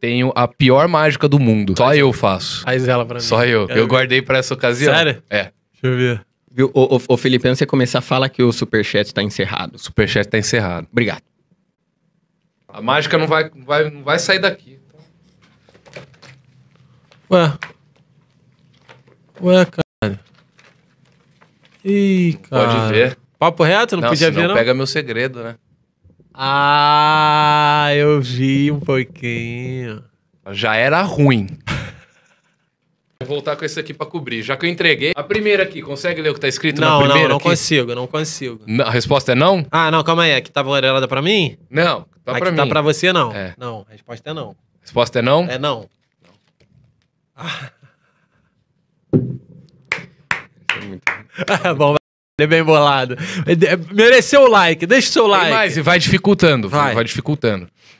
Tenho a pior mágica do mundo. Só eu faço. Faz ela pra mim. Só eu. É. Eu guardei pra essa ocasião. Sério? É. Deixa eu ver. Viu? Ô, Felipe, antes de você começar, fala que o superchat tá encerrado. O superchat tá encerrado. Obrigado. A mágica não vai, vai, não vai sair daqui. Ué. Ué, cara. Ih, cara. Pode ver. Papo reto, não, não podia senão ver, não? pega meu segredo, né? Ah! Ah, eu vi um pouquinho. Já era ruim. Vou voltar com esse aqui pra cobrir. Já que eu entreguei. A primeira aqui, consegue ler o que tá escrito não, na primeira? Não, não, não consigo, não consigo. N a resposta é não? Ah, não, calma aí. Aqui tá valerada pra mim? Não, tá para pra tá mim. tá pra você, não. É. Não, a resposta é não. A resposta é não? É não. não. Ah. é muito... Bom, ele é bem bolado. É, é, mereceu o like, deixa o seu like. Mas e vai dificultando, vai, vai dificultando.